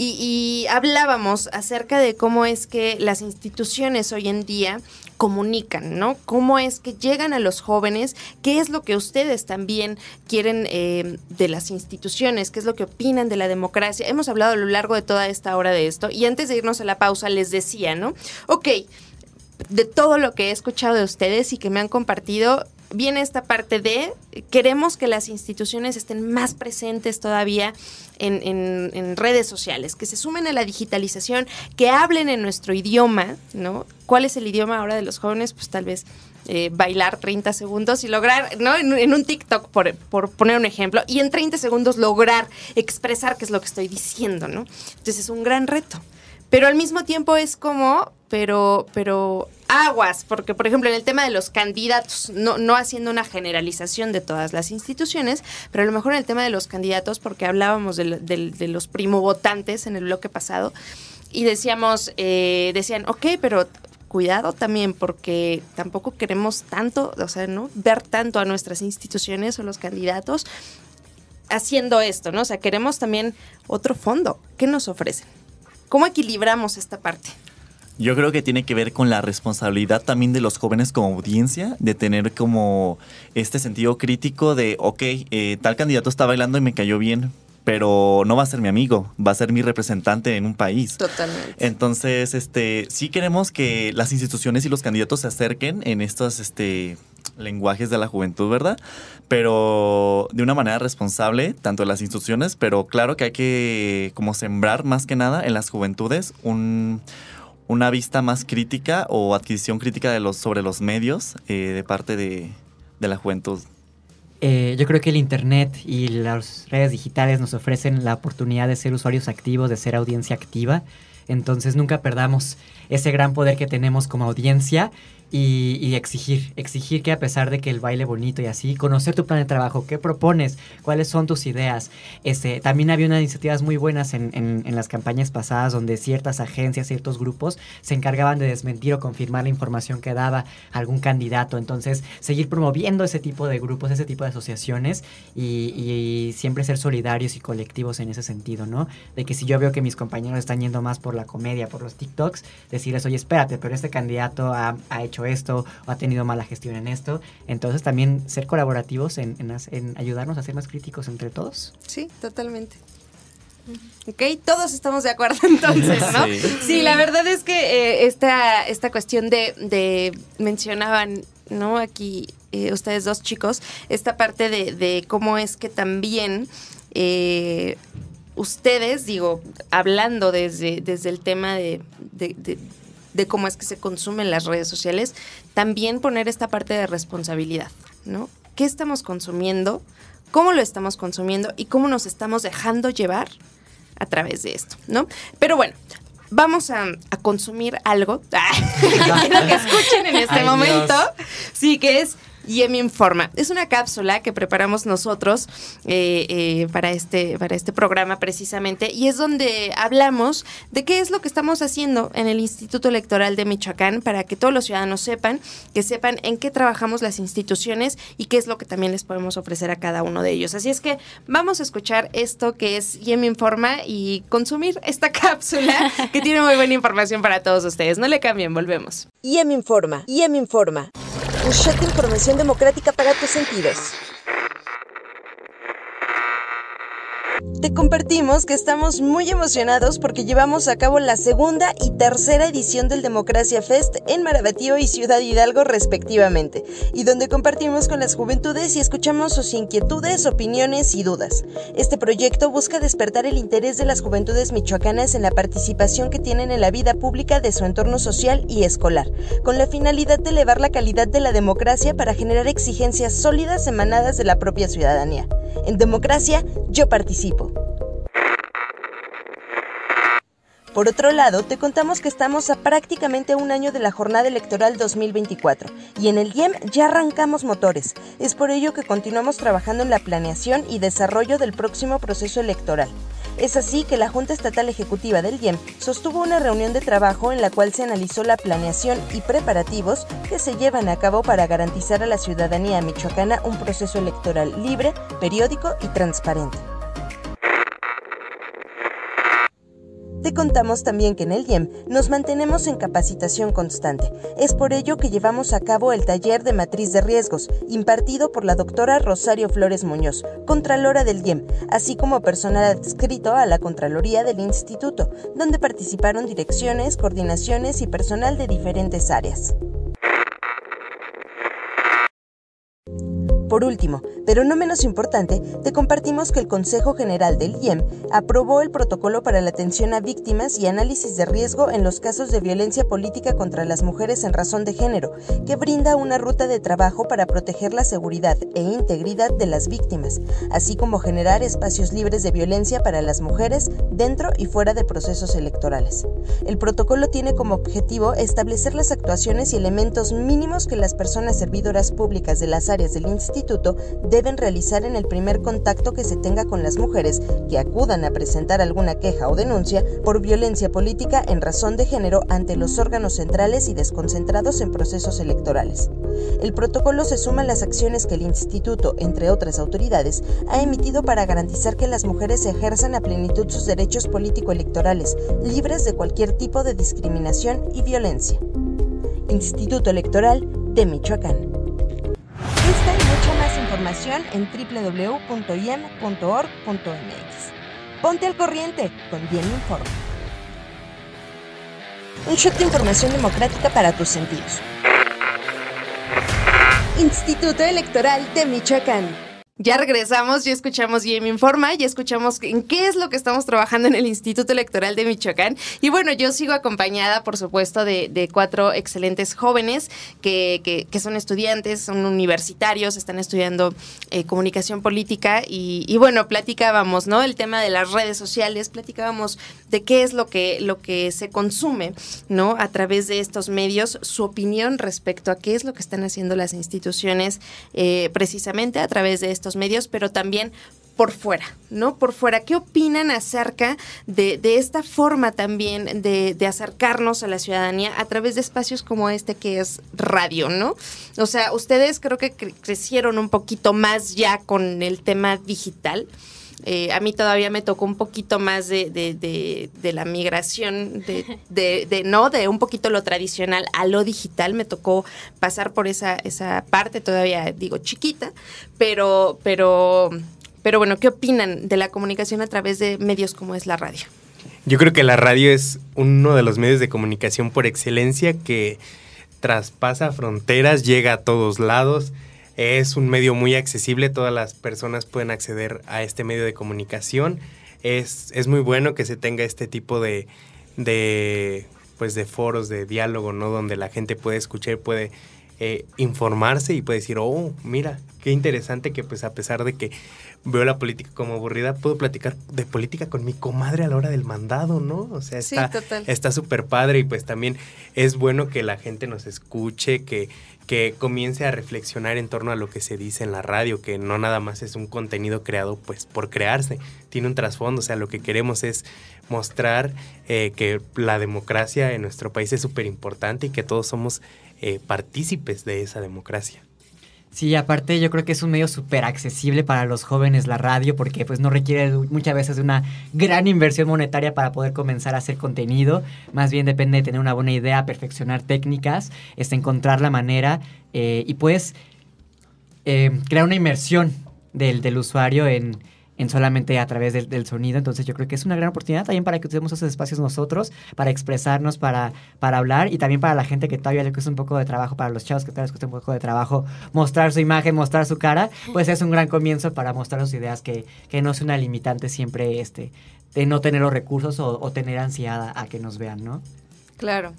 y, hablábamos acerca de cómo es que las instituciones hoy en día comunican, ¿no? ¿Cómo es que llegan a los jóvenes? ¿Qué es lo que ustedes también quieren eh, de las instituciones? ¿Qué es lo que opinan de la democracia? Hemos hablado a lo largo de toda esta hora de esto y antes de irnos a la pausa les decía, ¿no? Ok, de todo lo que he escuchado de ustedes y que me han compartido, viene esta parte de queremos que las instituciones estén más presentes todavía en, redes sociales, que se sumen a la digitalización, que hablen en nuestro idioma, ¿no? ¿Cuál es el idioma ahora de los jóvenes? Pues tal vez eh, bailar 30 segundos y lograr, ¿no? En, un TikTok, por, por, poner un ejemplo, y en 30 segundos lograr expresar qué es lo que estoy diciendo, ¿no? Entonces es un gran reto. Pero al mismo tiempo es como, pero, pero aguas, porque por ejemplo en el tema de los candidatos, no, haciendo una generalización de todas las instituciones, pero a lo mejor en el tema de los candidatos, porque hablábamos de, los de los primovotantes en el bloque pasado, y decíamos, eh, decían, ok, pero cuidado también porque tampoco queremos tanto, o sea, ¿no? Ver tanto a nuestras instituciones o los candidatos haciendo esto, ¿no? O sea, queremos también otro fondo. ¿Qué nos ofrecen? ¿Cómo equilibramos esta parte? Yo creo que tiene que ver con la responsabilidad también de los jóvenes como audiencia, de tener como este sentido crítico de, ok, eh, tal candidato está bailando y me cayó bien, pero no va a ser mi amigo, va a ser mi representante en un país. Totalmente. Entonces, este, sí queremos que las instituciones y los candidatos se acerquen en estos este, lenguajes de la juventud, ¿verdad? Pero de una manera responsable, tanto las instituciones, pero claro que hay que como sembrar más que nada en las juventudes un una vista más crítica o adquisición crítica de los, sobre los medios eh, de parte de, de la juventud? Eh, yo creo que el Internet y las redes digitales nos ofrecen la oportunidad de ser usuarios activos, de ser audiencia activa. Entonces nunca perdamos ese gran poder que tenemos como audiencia y, exigir, exigir que a pesar de que el baile bonito y así, conocer tu plan de trabajo, qué propones, cuáles son tus ideas. Este, también había unas iniciativas muy buenas en, en, las campañas pasadas donde ciertas agencias, ciertos grupos se encargaban de desmentir o confirmar la información que daba algún candidato. Entonces, seguir promoviendo ese tipo de grupos, ese tipo de asociaciones y, y, siempre ser solidarios y colectivos en ese sentido, ¿no? De que si yo veo que mis compañeros están yendo más por la comedia, por los TikToks, decirles, oye, espérate, pero este candidato ha hecho esto o ha tenido mala gestión en esto. Entonces también ser colaborativos en, ayudarnos a ser más críticos entre todos. Sí, totalmente. Ok, todos estamos de acuerdo entonces, ¿no? Sí, la verdad es que eh, esta, cuestión de, mencionaban, ¿no? Aquí eh, ustedes dos chicos, esta parte de, cómo es que también eh, ustedes, digo, hablando desde, desde el tema de, de cómo es que se consumen las redes sociales, también poner esta parte de responsabilidad, ¿no? ¿Qué estamos consumiendo? ¿Cómo lo estamos consumiendo? ¿Y cómo nos estamos dejando llevar a través de esto, ¿no? Pero bueno, vamos a, consumir algo. que escuchen en este momento. Sí, que es Yemi Informa. Es una cápsula que preparamos nosotros eh, eh, para, este, para este programa precisamente y es donde hablamos de qué es lo que estamos haciendo en el Instituto Electoral de Michoacán para que todos los ciudadanos sepan, que sepan en qué trabajamos las instituciones y qué es lo que también les podemos ofrecer a cada uno de ellos. Así es que vamos a escuchar esto que es Yemi Informa y consumir esta cápsula que tiene muy buena información para todos ustedes. No le cambien, volvemos. Yemi Informa, Yemi Informa. Un de Información Democrática para tus sentidos. Te compartimos que estamos muy emocionados porque llevamos a cabo la segunda y tercera edición del Democracia Fest en Marabatío y Ciudad Hidalgo respectivamente, y donde compartimos con las juventudes y escuchamos sus inquietudes, opiniones y dudas. Este proyecto busca despertar el interés de las juventudes michoacanas en la participación que tienen en la vida pública de su entorno social y escolar, con la finalidad de elevar la calidad de la democracia para generar exigencias sólidas emanadas de la propia ciudadanía. En democracia, yo participo. Por otro lado, te contamos que estamos a prácticamente un año de la jornada electoral 2024 y en el IEM ya arrancamos motores. Es por ello que continuamos trabajando en la planeación y desarrollo del próximo proceso electoral. Es así que la Junta Estatal Ejecutiva del IEM sostuvo una reunión de trabajo en la cual se analizó la planeación y preparativos que se llevan a cabo para garantizar a la ciudadanía michoacana un proceso electoral libre, periódico y transparente. Te contamos también que en el IEM nos mantenemos en capacitación constante. Es por ello que llevamos a cabo el taller de matriz de riesgos, impartido por la doctora Rosario Flores Muñoz, Contralora del IEM, así como personal adscrito a la Contraloría del Instituto, donde participaron direcciones, coordinaciones y personal de diferentes áreas. Por último, pero no menos importante, te compartimos que el Consejo General del IEM aprobó el protocolo para la atención a víctimas y análisis de riesgo en los casos de violencia política contra las mujeres en razón de género, que brinda una ruta de trabajo para proteger la seguridad e integridad de las víctimas, así como generar espacios libres de violencia para las mujeres dentro y fuera de procesos electorales. El protocolo tiene como objetivo establecer las actuaciones y elementos mínimos que las personas servidoras públicas de las áreas del instituto instituto deben realizar en el primer contacto que se tenga con las mujeres que acudan a presentar alguna queja o denuncia por violencia política en razón de género ante los órganos centrales y desconcentrados en procesos electorales. El protocolo se suma a las acciones que el instituto, entre otras autoridades, ha emitido para garantizar que las mujeres ejerzan a plenitud sus derechos político-electorales, libres de cualquier tipo de discriminación y violencia. Instituto Electoral de Michoacán en www.iem.org.mx. Ponte al corriente con Bien Informe Un shot de información democrática para tus sentidos. Instituto Electoral de Michoacán. Ya regresamos, ya escuchamos mi Informa, ya escuchamos en qué es lo que estamos trabajando en el Instituto Electoral de Michoacán. Y bueno, yo sigo acompañada, por supuesto, de, cuatro excelentes jóvenes que, que, son estudiantes, son universitarios, están estudiando eh, comunicación política. Y, bueno, platicábamos, ¿no? El tema de las redes sociales, platicábamos de qué es lo que, lo que se consume, ¿no? A través de estos medios, su opinión respecto a qué es lo que están haciendo las instituciones eh, precisamente a través de estos medios, pero también por fuera, ¿no? Por fuera. ¿Qué opinan acerca de, de esta forma también de, de, acercarnos a la ciudadanía a través de espacios como este que es radio, ¿no? O sea, ustedes creo que crecieron un poquito más ya con el tema digital. Eh, a mí todavía me tocó un poquito más de, de, de, la migración, de, no, de un poquito lo tradicional a lo digital. Me tocó pasar por esa, esa parte todavía, digo, chiquita, pero, pero, pero bueno, ¿qué opinan de la comunicación a través de medios como es la radio? Yo creo que la radio es uno de los medios de comunicación por excelencia que traspasa fronteras, llega a todos lados. Es un medio muy accesible, todas las personas pueden acceder a este medio de comunicación. Es, es muy bueno que se tenga este tipo de, de, pues de foros, de diálogo, ¿no? Donde la gente puede escuchar, puede eh, informarse y puede decir, oh, mira, qué interesante que pues a pesar de que veo la política como aburrida, puedo platicar de política con mi comadre a la hora del mandado, ¿no? O sea, está súper padre y pues también es bueno que la gente nos escuche, que, que comience a reflexionar en torno a lo que se dice en la radio, que no nada más es un contenido creado pues por crearse, tiene un trasfondo, o sea, lo que queremos es mostrar eh, que la democracia en nuestro país es súper importante y que todos somos eh, partícipes de esa democracia. Sí, aparte yo creo que es un medio súper accesible para los jóvenes la radio porque pues no requiere muchas veces de una gran inversión monetaria para poder comenzar a hacer contenido, más bien depende de tener una buena idea, perfeccionar técnicas, es este, encontrar la manera eh, y pues eh, crear una inmersión del, del usuario en, en solamente a través del, sonido. Entonces yo creo que es una gran oportunidad también para que usemos esos espacios nosotros, para expresarnos, para, para hablar y también para la gente que todavía le cuesta un poco de trabajo, para los chavos que todavía les cuesta un poco de trabajo mostrar su imagen, mostrar su cara, pues es un gran comienzo para mostrar sus ideas que, que no es una limitante siempre este, de no tener los recursos o, tener ansiedad a que nos vean, ¿no? Claro,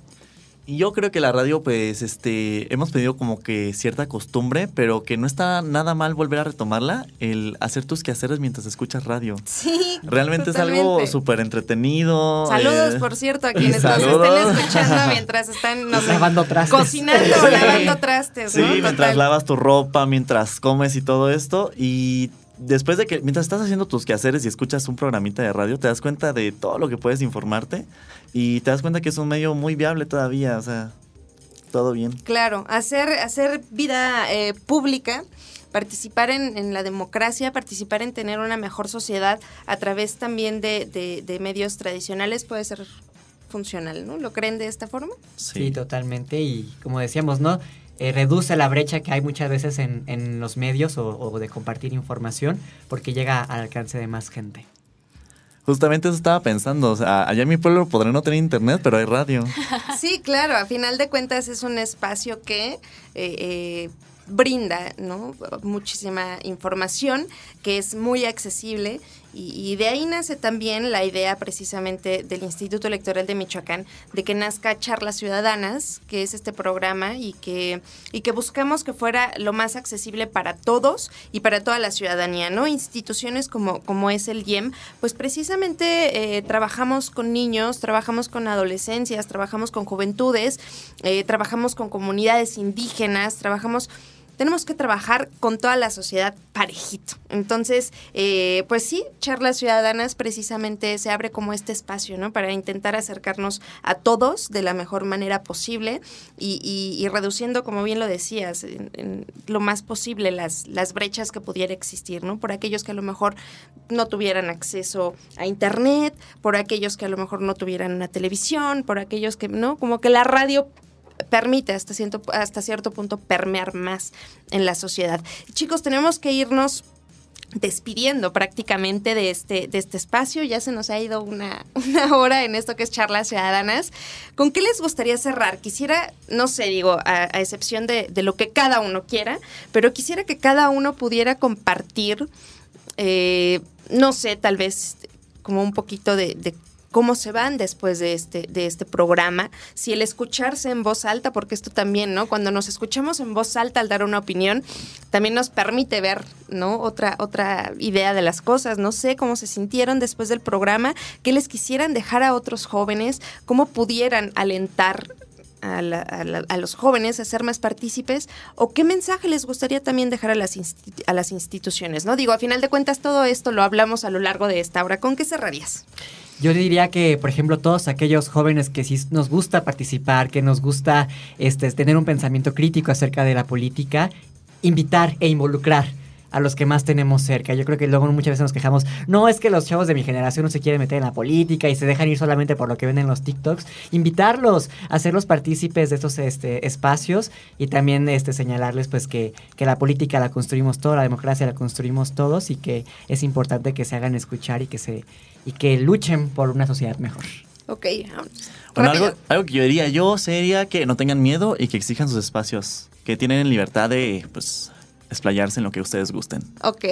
y yo creo que la radio, pues, este, hemos pedido como que cierta costumbre, pero que no está nada mal volver a retomarla, el hacer tus quehaceres mientras escuchas radio. Sí. Realmente es algo súper entretenido. Saludos, eh, por cierto, a quienes están nos estén escuchando mientras están, no sé, lavando trastes. Cocinando, lavando trastes. ¿no? Sí, mientras lavas tu ropa, mientras comes y todo esto. Y después de que, mientras estás haciendo tus quehaceres y escuchas un programita de radio, te das cuenta de todo lo que puedes informarte y te das cuenta que es un medio muy viable todavía, o sea, todo bien. Claro, hacer, hacer vida eh, pública participar en, en, la democracia, participar en tener una mejor sociedad a través también de, de, medios tradicionales puede ser funcional, ¿no? ¿Lo creen de esta forma? sí. totalmente. Y como decíamos, ¿no? Eh, reduce la brecha que hay muchas veces en, los medios o, de compartir información porque llega al alcance de más gente. Justamente eso estaba pensando, allá en mi pueblo podré no tener internet, pero hay radio. Sí, claro, a final de cuentas es un espacio que eh, eh, brinda ¿no? muchísima información, que es muy accesible y, de ahí nace también la idea precisamente del Instituto Electoral de Michoacán de que nazca Charlas Ciudadanas, que es este programa y que, y que buscamos que fuera lo más accesible para todos y para toda la ciudadanía, ¿no? Instituciones como, como es el IEM, pues precisamente eh, trabajamos con niños, trabajamos con adolescencias, trabajamos con juventudes, eh, trabajamos con comunidades indígenas, trabajamos tenemos que trabajar con toda la sociedad parejito. Entonces, eh, pues sí, Charlas Ciudadanas precisamente se abre como este espacio, ¿no? Para intentar acercarnos a todos de la mejor manera posible y, reduciendo, como bien lo decías, en, lo más posible las, las brechas que pudiera existir, ¿no? Por aquellos que a lo mejor no tuvieran acceso a Internet, por aquellos que a lo mejor no tuvieran una televisión, por aquellos que, ¿no? Como que la radio permite hasta, cierto hasta cierto punto permear más en la sociedad. Chicos, tenemos que irnos despidiendo prácticamente de este, de este espacio. Ya se nos ha ido una, hora en esto que es charlas ciudadanas. ¿Con qué les gustaría cerrar? Quisiera, no sé, digo, a, excepción de, lo que cada uno quiera, pero quisiera que cada uno pudiera compartir, eh, no sé, tal vez como un poquito de cómo se van después de este, de este programa, si el escucharse en voz alta, porque esto también, ¿no? Cuando nos escuchamos en voz alta al dar una opinión, también nos permite ver, ¿no? Otra, otra idea de las cosas, no sé cómo se sintieron después del programa, qué les quisieran dejar a otros jóvenes, cómo pudieran alentar a, los jóvenes a ser más partícipes o qué mensaje les gustaría también dejar a las, a las instituciones, ¿no? Digo, a final de cuentas todo esto lo hablamos a lo largo de esta hora. ¿Con qué cerrarías? Yo diría que, por ejemplo, todos aquellos jóvenes que sí nos gusta participar, que nos gusta este, tener un pensamiento crítico acerca de la política, invitar e involucrar a los que más tenemos cerca. Yo creo que luego muchas veces nos quejamos, no es que los chavos de mi generación no se quieren meter en la política y se dejan ir solamente por lo que ven en los TikToks. Invitarlos, hacerlos partícipes de estos este, espacios y también este, señalarles pues que, que la política la construimos todos, la democracia la construimos todos y que es importante que se hagan escuchar y que se, y que luchen por una sociedad mejor. Ok, bueno, algo, algo, que yo diría yo sería que no tengan miedo y que exijan sus espacios, que tienen libertad de pues, explayarse en lo que ustedes gusten. Ok.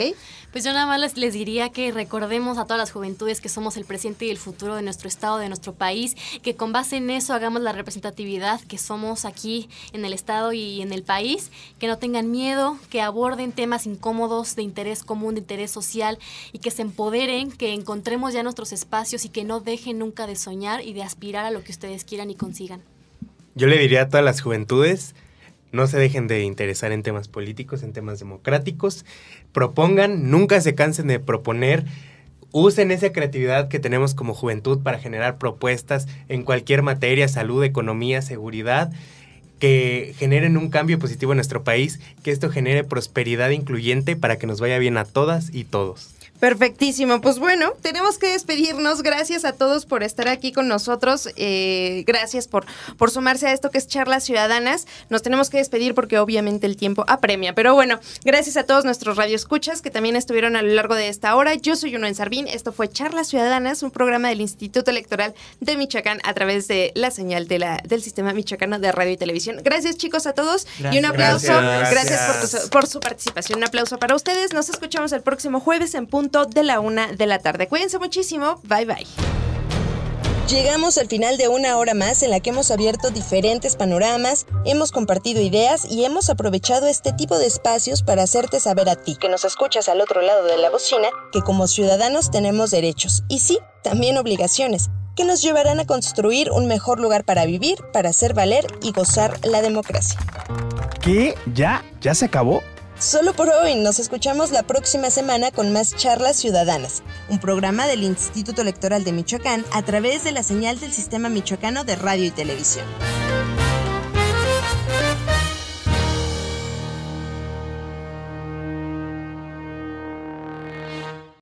Pues yo nada más les, les, diría que recordemos a todas las juventudes que somos el presente y el futuro de nuestro estado, de nuestro país, que con base en eso hagamos la representatividad que somos aquí en el estado y en el país, que no tengan miedo, que aborden temas incómodos de interés común, de interés social y que se empoderen, que encontremos ya nuestros espacios y que no dejen nunca de soñar y de aspirar a lo que ustedes quieran y consigan. Yo le diría a todas las juventudes, no se dejen de interesar en temas políticos, en temas democráticos. Propongan, nunca se cansen de proponer. Usen esa creatividad que tenemos como juventud para generar propuestas en cualquier materia, salud, economía, seguridad que generen un cambio positivo en nuestro país, que esto genere prosperidad incluyente para que nos vaya bien a todas y todos. Perfectísimo. Pues bueno, tenemos que despedirnos. Gracias a todos por estar aquí con nosotros. Eh, gracias por, por sumarse a esto que es Charlas Ciudadanas. Nos tenemos que despedir porque obviamente el tiempo apremia. Pero bueno, gracias a todos nuestros radioescuchas que también estuvieron a lo largo de esta hora. Yo soy Uno en Sarvín. Esto fue Charlas Ciudadanas, un programa del Instituto Electoral de Michoacán a través de la señal de la, del sistema michoacano de radio y televisión. Gracias, chicos, a todos. y un aplauso. Gracias, por su participación. Un aplauso para ustedes. Nos escuchamos el próximo jueves en punto de la una de la tarde. Cuídense muchísimo. Bye bye. Llegamos al final de una hora más en la que hemos abierto diferentes panoramas, hemos compartido ideas y hemos aprovechado este tipo de espacios para hacerte saber a ti, que nos escuchas al otro lado de la bocina, que como ciudadanos tenemos derechos y sí, también obligaciones, que nos llevarán a construir un mejor lugar para vivir, para hacer valer y gozar la democracia. ¿Qué? ¿Ya? ¿Ya se acabó? Solo por hoy, nos escuchamos la próxima semana con más Charlas Ciudadanas, un programa del Instituto Electoral de Michoacán a través de la señal del Sistema Michoacano de Radio y Televisión.